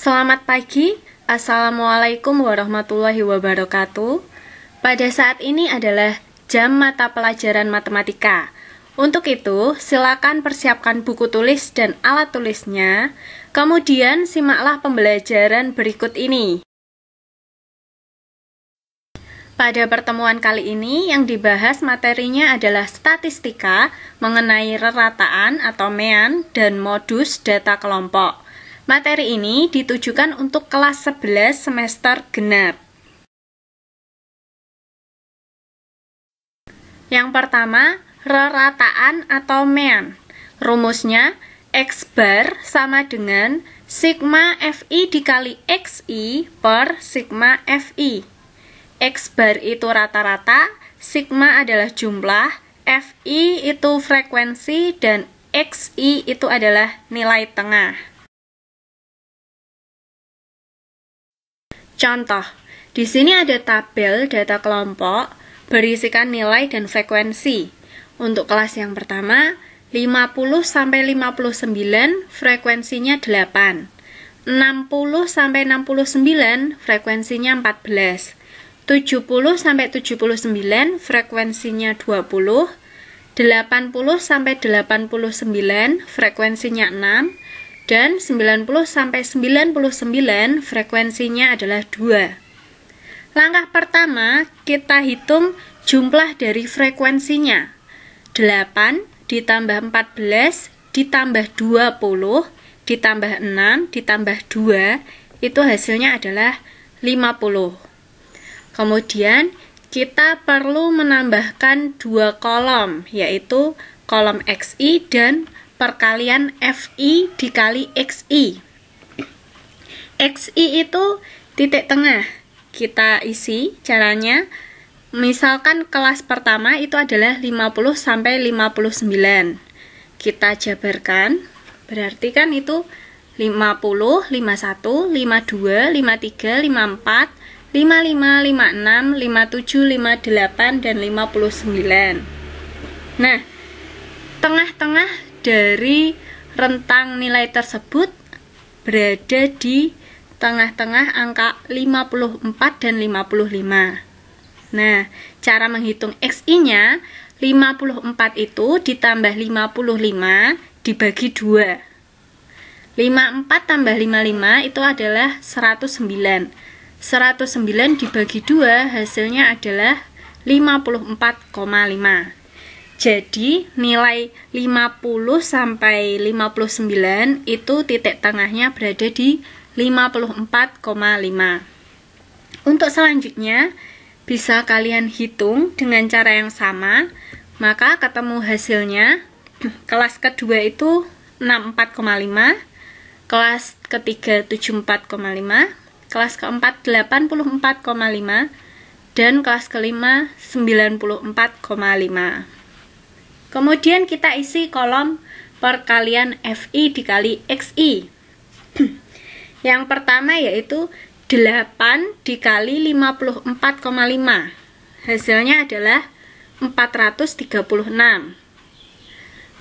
Selamat pagi, Assalamualaikum warahmatullahi wabarakatuh. Pada saat ini adalah jam mata pelajaran matematika. Untuk itu, silakan persiapkan buku tulis dan alat tulisnya. Kemudian, simaklah pembelajaran berikut ini. Pada pertemuan kali ini, yang dibahas materinya adalah statistika mengenai rerataan atau mean dan modus data kelompok. Materi ini ditujukan untuk kelas 11 semester genap. Yang pertama, rerataan atau mean. Rumusnya X bar sama dengan sigma Fi dikali XI per sigma Fi. X bar itu rata-rata, sigma adalah jumlah, Fi itu frekuensi, dan XI itu adalah nilai tengah. Contoh, di sini ada tabel data kelompok berisikan nilai dan frekuensi. Untuk kelas yang pertama, 50 sampai 59 frekuensinya 8. 60 sampai 69 frekuensinya 14. 70 sampai 79 frekuensinya 20. 80 sampai 89 frekuensinya 6 dan 90 sampai 99 frekuensinya adalah 2. Langkah pertama, kita hitung jumlah dari frekuensinya. 8 ditambah 14 ditambah 20 ditambah 6 ditambah 2 itu hasilnya adalah 50. Kemudian kita perlu menambahkan dua kolom yaitu kolom XI dan kolom perkalian FI dikali XI. XI itu titik tengah. Kita isi caranya. Misalkan kelas pertama itu adalah 50 sampai 59. Kita jabarkan, berarti kan itu 50, 51, 52, 53, 54, 55, 56, 57, 58, dan 59. Nah, tengah-tengah dari rentang nilai tersebut berada di tengah-tengah angka 54 dan 55. Nah, cara menghitung XI-nya 54 itu ditambah 55 dibagi 2. 54 tambah 55 itu adalah 109. 109 dibagi 2 hasilnya adalah 54,5. Jadi nilai 50 sampai 59 itu titik tengahnya berada di 54,5. Untuk selanjutnya bisa kalian hitung dengan cara yang sama, maka ketemu hasilnya kelas kedua itu 64,5, kelas ketiga 74,5, kelas keempat 84,5 dan kelas kelima 94,5. Kemudian kita isi kolom perkalian FI dikali XI. Yang pertama yaitu 8 dikali 54,5. Hasilnya adalah 436.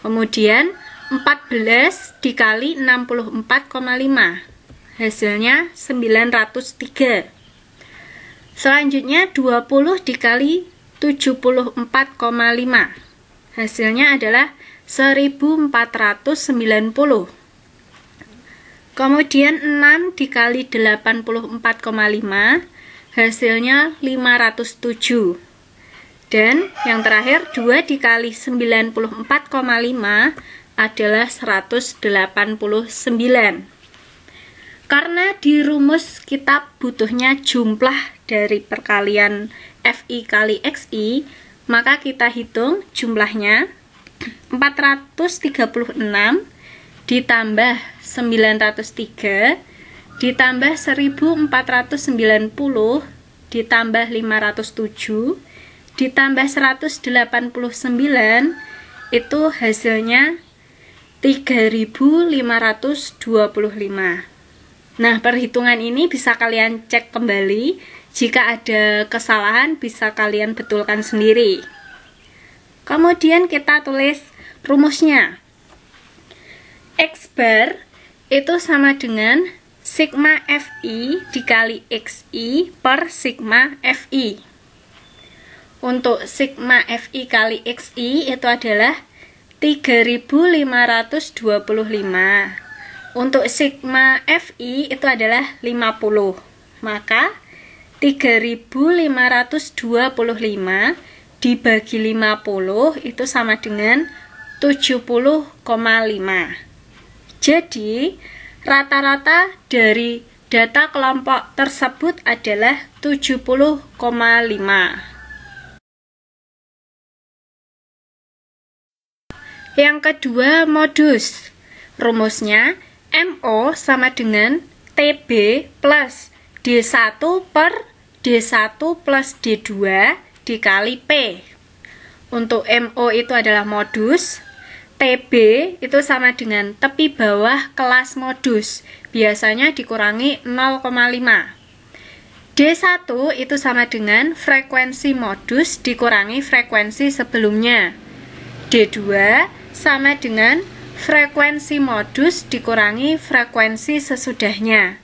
Kemudian 14 dikali 64,5. Hasilnya 903. Selanjutnya 20 dikali 74,5 Hasilnya adalah 1490. Kemudian 6 dikali 84,5 hasilnya 507. Dan yang terakhir 2 dikali 94,5 adalah 189. Karena di rumus kita butuhnya jumlah dari perkalian FI kali XI, maka kita hitung jumlahnya 436 ditambah 903 ditambah 1490 ditambah 507 ditambah 189 itu hasilnya 3525 Nah perhitungan ini bisa kalian cek kembali jika ada kesalahan, bisa kalian betulkan sendiri. Kemudian kita tulis rumusnya. X bar itu sama dengan sigma Fi dikali Xi per sigma Fi. Untuk sigma Fi kali Xi itu adalah 3525. Untuk sigma Fi itu adalah 50. Maka 3525 dibagi 50 itu sama dengan 70,5 jadi rata-rata dari data kelompok tersebut adalah 70,5 yang kedua modus rumusnya MO sama dengan TB plus D1 per D1 plus D2 dikali P. Untuk MO itu adalah modus, TB itu sama dengan tepi bawah kelas modus, biasanya dikurangi 0,5. D1 itu sama dengan frekuensi modus dikurangi frekuensi sebelumnya. D2 sama dengan frekuensi modus dikurangi frekuensi sesudahnya.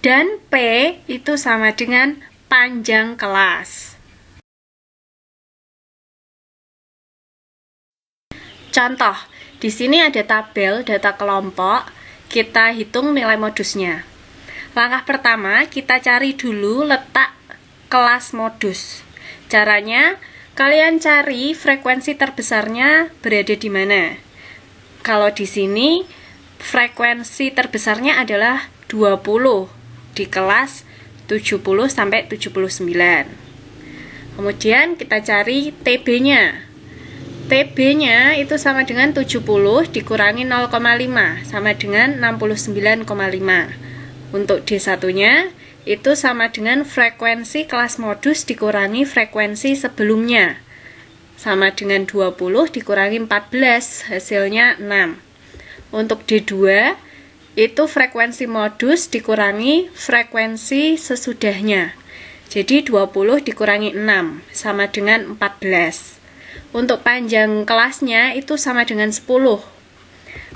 Dan P itu sama dengan panjang kelas. Contoh, di sini ada tabel data kelompok, kita hitung nilai modusnya. Langkah pertama, kita cari dulu letak kelas modus. Caranya, kalian cari frekuensi terbesarnya berada di mana. Kalau di sini, frekuensi terbesarnya adalah 20 di kelas 70 sampai 79. Kemudian kita cari TB-nya. TB-nya itu sama dengan 70 dikurangi 0,5 sama dengan 69,5. Untuk D1-nya itu sama dengan frekuensi kelas modus dikurangi frekuensi sebelumnya. Sama dengan 20 dikurangi 14, hasilnya 6. Untuk D2 itu frekuensi modus dikurangi frekuensi sesudahnya. Jadi 20 dikurangi 6 sama dengan 14. Untuk panjang kelasnya itu sama dengan 10.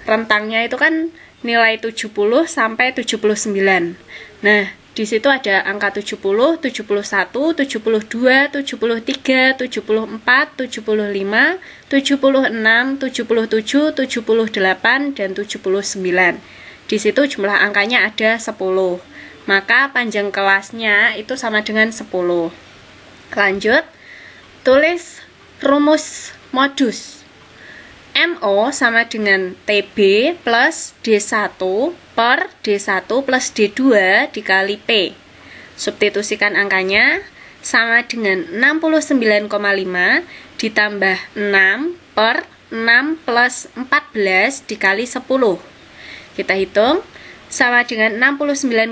Rentangnya itu kan nilai 70 sampai 79. Nah, di situ ada angka 70, 71, 72, 73, 74, 75, 76, 77, 78, dan 79. Di situ jumlah angkanya ada 10. Maka panjang kelasnya itu sama dengan 10. Lanjut, tulis rumus modus. MO sama dengan TB plus D1 per D1 plus D2 dikali P. Substitusikan angkanya sama dengan 69,5 ditambah 6 per 6 plus 14 dikali 10. Kita hitung sama dengan 69,5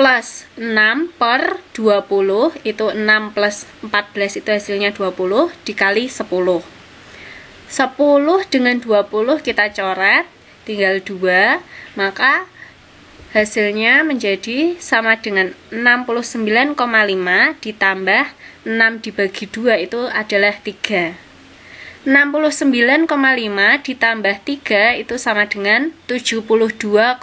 plus 6 per 20 itu 6 plus 14 itu hasilnya 20 dikali 10 10 dengan 20 kita coret tinggal 2 maka hasilnya menjadi sama dengan 69,5 ditambah 6 dibagi 2 itu adalah 3 69,5 ditambah 3 itu sama dengan 72,5.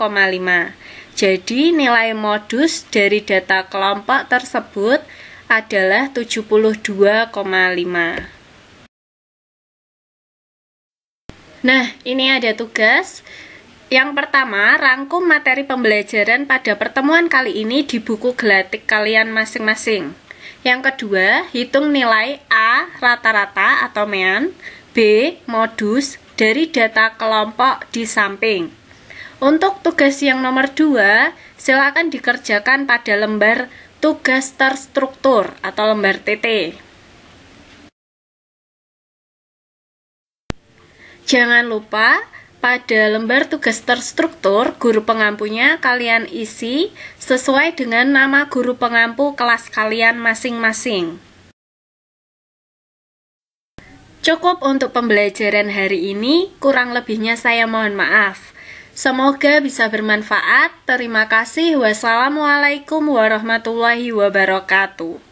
Jadi nilai modus dari data kelompok tersebut adalah 72,5. Nah, ini ada tugas. Yang pertama, rangkum materi pembelajaran pada pertemuan kali ini di buku gelatik kalian masing-masing. Yang kedua, hitung nilai A rata-rata atau mean, B modus dari data kelompok di samping. Untuk tugas yang nomor 2, silakan dikerjakan pada lembar tugas terstruktur atau lembar TT. Jangan lupa pada lembar tugas terstruktur, guru pengampunya kalian isi sesuai dengan nama guru pengampu kelas kalian masing-masing. Cukup untuk pembelajaran hari ini, kurang lebihnya saya mohon maaf. Semoga bisa bermanfaat. Terima kasih. Wassalamualaikum warahmatullahi wabarakatuh.